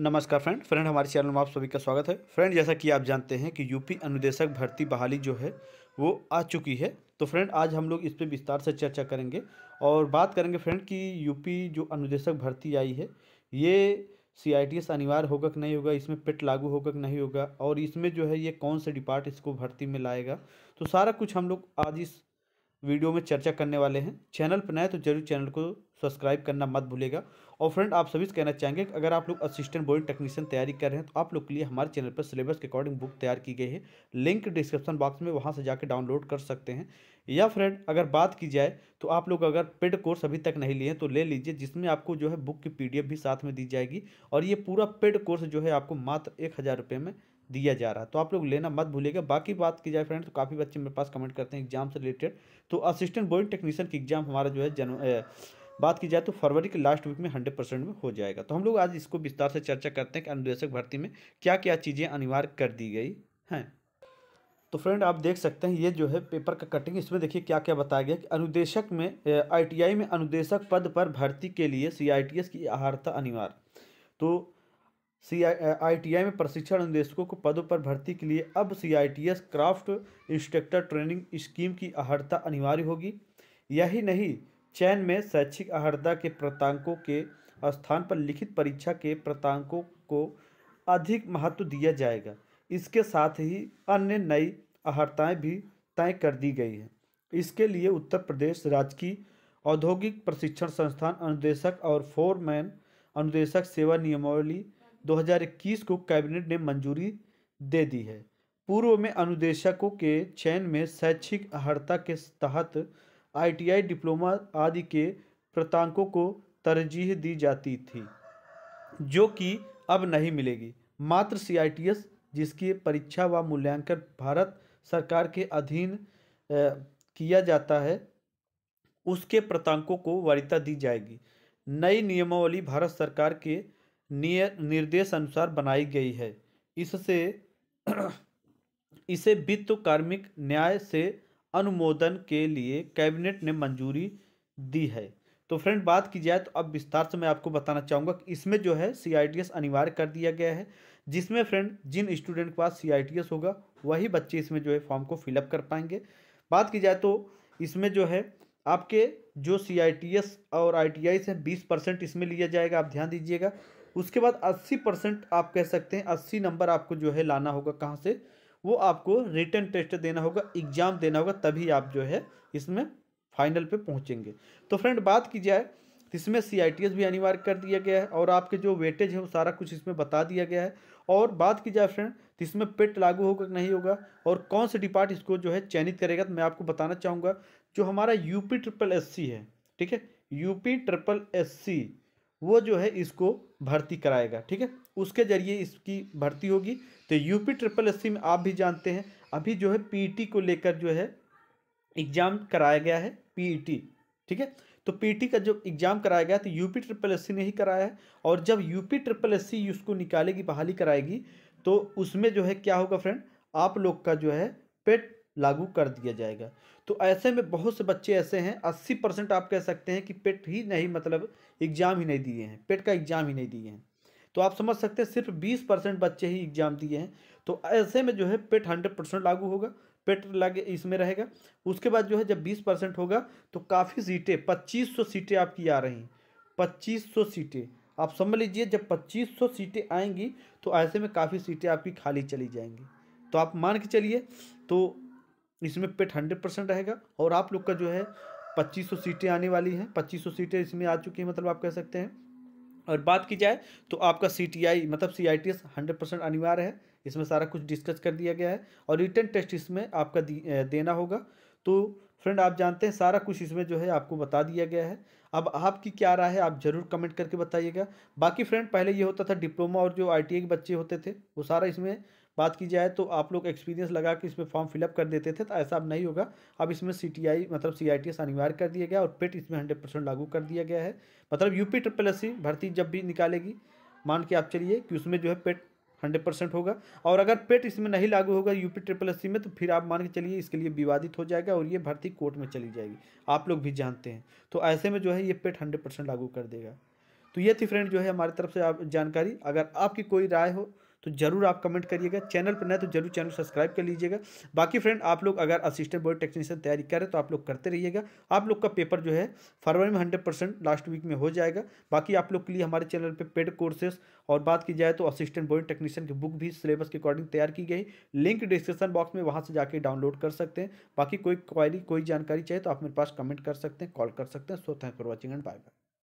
नमस्कार friend friend हमारे channel में आप सभी का स्वागत है फ्रेंड जैसा कि आप जानते हैं कि यूपी अनुदेशक भर्ती बहाली जो है वो आ चुकी है तो फ्रेंड आज हम लोग इस पर विस्तार से चर्चा करेंगे और बात करेंगे फ्रेंड कि यूपी जो अनुदेशक भर्ती आई है ये सी आई टी एस अनिवार्य होगा कि नहीं होगा इसमें पिट लागू होगा कि नहीं होगा और इसमें जो है ये कौन से डिपार्ट इसको भर्ती में लाएगा तो सारा कुछ हम लोग आज इस वीडियो में चर्चा करने वाले हैं चैनल पर नए तो जरूर चैनल को सब्सक्राइब करना मत भूलेगा और फ्रेंड आप सभी से कहना चाहेंगे कि अगर आप लोग असिस्टेंट बोर्डिंग टेक्नीशियन तैयारी कर रहे हैं तो आप लोग के लिए हमारे चैनल पर सिलेबस के अकॉर्डिंग बुक तैयार की गई है लिंक डिस्क्रिप्शन बॉक्स में वहाँ से जाकर डाउनलोड कर सकते हैं या फ्रेंड अगर बात की जाए तो आप लोग अगर पेड कोर्स अभी तक नहीं लिए तो ले लीजिए जिसमें आपको जो है बुक की पी भी साथ में दी जाएगी और ये पूरा पेड कोर्स जो है आपको मात्र एक हज़ार रुपये में दिया जा रहा है तो आप लोग लेना मत भूलिएगा बाकी बात की जाए फ्रेंड तो काफ़ी बच्चे मेरे पास कमेंट करते हैं एग्जाम से रिलेटेड तो असिस्टेंट बोर्ड टेक्नीशियन की एग्जाम हमारा जो है जन बात की जाए तो फरवरी के लास्ट वीक में हंड्रेड परसेंट में हो जाएगा तो हम लोग आज इसको विस्तार से चर्चा करते हैं कि अनुदेशक भर्ती में क्या क्या चीज़ें अनिवार्य कर दी गई हैं तो फ्रेंड आप देख सकते हैं ये जो है पेपर का कटिंग इसमें देखिए क्या क्या बताया गया कि अनुदेशक में आईटीआई में अनुदेशक पद पर भर्ती के लिए सीआईटीएस की आहारता अनिवार्य तो सी आई uh, में प्रशिक्षण निदेशकों को पदों पर भर्ती के लिए अब C craft instructor training scheme की अहर्ता अनिवार्य होगी यही नहीं चयन में शैक्षिक अहर्ता के प्रतांकों के स्थान पर लिखित परीक्षा के प्रतांकों को अधिक महत्व दिया जाएगा इसके साथ ही अन्य नई अहर्ताएँ भी तय कर दी गई हैं इसके लिए उत्तर प्रदेश राज्य की औद्योगिक प्रशिक्षण संस्थान अनुदेशक और फोरमैन अनुदेशक सेवा नियमावली 2021 को कैबिनेट ने मंजूरी दे दी है पूर्व में अनुदेशकों के चयन में शैक्षिक अर्हता के तहत आईटीआई डिप्लोमा आदि के प्रतांकों को तरजीह दी जाती थी जो कि अब नहीं मिलेगी मात्र सीआईटीएस जिसकी परीक्षा व मूल्यांकन भारत सरकार के अधीन किया जाता है उसके प्रतांकों को वरीयता दी जाएगी नई नियमावली भारत सरकार के निर्देश अनुसार बनाई गई है इससे इसे वित्त कार्मिक न्याय से अनुमोदन के लिए कैबिनेट ने मंजूरी दी है तो फ्रेंड बात की जाए तो अब विस्तार से मैं आपको बताना चाहूँगा कि इसमें जो है सी अनिवार्य कर दिया गया है जिसमें फ्रेंड जिन स्टूडेंट के पास सी होगा वही बच्चे इसमें जो है फॉर्म को फिलअप कर पाएंगे बात की जाए तो इसमें जो है आपके जो सी और आई टी हैं बीस परसेंट इसमें लिया जाएगा आप ध्यान दीजिएगा उसके बाद अस्सी परसेंट आप कह सकते हैं अस्सी नंबर आपको जो है लाना होगा कहाँ से वो आपको रिटर्न टेस्ट देना होगा एग्ज़ाम देना होगा तभी आप जो है इसमें फाइनल पे पहुँचेंगे तो फ्रेंड बात की जाए इसमें सी भी अनिवार्य कर दिया गया है और आपके जो वेटेज है वो सारा कुछ इसमें बता दिया गया है और बात की जाए फ्रेंड इसमें पेट लागू होगा कि नहीं होगा और कौन सा डिपार्ट इसको जो है चयनित करेगा तो मैं आपको बताना चाहूँगा जो हमारा यूपी ट्रिपल एस सी है ठीक है यूपी ट्रिपल एस सी वो जो है इसको भर्ती कराएगा ठीक है उसके जरिए इसकी भर्ती होगी तो यूपी ट्रिपल एस सी में आप भी जानते हैं अभी जो है टी e को लेकर जो है एग्ज़ाम कराया गया है टी e ठीक है तो पीटी e का जो एग्ज़ाम कराया गया तो यूपी ट्रिपल एस सी ने ही कराया है और जब यूपी ट्रिपल एस सी उसको निकालेगी बहाली कराएगी तो उसमें जो है क्या होगा फ्रेंड आप लोग का जो है पेट लागू कर दिया जाएगा तो ऐसे में बहुत से बच्चे ऐसे हैं अस्सी परसेंट आप कह सकते हैं कि पेट ही नहीं मतलब एग्ज़ाम ही नहीं दिए हैं पेट का एग्ज़ाम ही नहीं दिए हैं तो आप समझ सकते हैं सिर्फ बीस परसेंट बच्चे ही एग्ज़ाम दिए हैं तो ऐसे में जो है पेट हंड्रेड परसेंट लागू होगा पेट लगे इसमें रहेगा उसके बाद जो है जब बीस परसेंट होगा तो काफ़ी सीटें पच्चीस सौ सीटें आपकी आ रही हैं पच्चीस सौ सीटें आप समझ लीजिए जब पच्चीस सौ सीटें आएंगी तो ऐसे में काफ़ी सीटें आपकी खाली चली जाएंगी तो आप मान के चलिए तो इसमें पेट हंड्रेड परसेंट रहेगा और आप लोग का जो है पच्चीस सौ सीटें आने वाली हैं पच्चीस सौ सीटें इसमें आ चुकी हैं मतलब आप कह सकते हैं और बात की जाए तो आपका सी टी आई मतलब C I T S hundred percent अनिवार्य है इसमें सारा कुछ डिस्कस कर दिया गया है और रिटर्न टेस्ट इसमें आपका देना होगा तो फ्रेंड आप जानते हैं सारा कुछ इसमें जो है आपको बता दिया गया है अब आपकी क्या राय है आप ज़रूर कमेंट करके बताइएगा बाकी फ्रेंड पहले ये होता था डिप्लोमा और जो आई के बच्चे होते थे वो सारा इसमें बात की जाए तो आप लोग एक्सपीरियंस लगा कि इसमें फॉर्म फिलअप कर देते थे तो ऐसा अब नहीं होगा अब इसमें सी मतलब सी अनिवार्य कर दिया गया और पेट इसमें हंड्रेड परसेंट लागू कर दिया गया है मतलब यूपी ट्रिपल एस भर्ती जब भी निकालेगी मान के आप चलिए कि उसमें जो है पेट हंड्रेड परसेंट होगा और अगर पेट इसमें नहीं लागू होगा यूपी ट्रिपल एस में तो फिर आप मान के चलिए इसके लिए विवादित हो जाएगा और ये भर्ती कोर्ट में चली जाएगी आप लोग भी जानते हैं तो ऐसे में जो है ये पेट हंड्रेड परसेंट लागू कर देगा तो ये थी फ्रेंड जो है हमारी तरफ से आप जानकारी अगर आपकी कोई राय हो तो ज़रूर आप कमेंट करिएगा चैनल पर ना तो जरूर चैनल सब्सक्राइब कर लीजिएगा बाकी फ्रेंड आप लोग अगर असिस्टेंट बोर्ड टेक्नीशियन तैयारी करें तो आप लोग करते रहिएगा आप लोग का पेपर जो है फरवरी में हंड्रेड परसेंट लास्ट वीक में हो जाएगा बाकी आप लोग के लिए हमारे चैनल पर पेड कोर्सेस और बात की जाए तो असिस्टेंट बोर्ड टेक्नीशियन की बुक भी सिलेबस के अकॉर्डिंग तैयार की गई लिंक डिस्क्रिप्शन बॉक्स में वहाँ से जाकर डाउनलोड कर सकते हैं बाकी कोई क्वारी कोई जानकारी चाहिए तो आप मेरे पास कमेंट कर सकते हैं कॉल कर सकते हैं so thank for watching and bye bye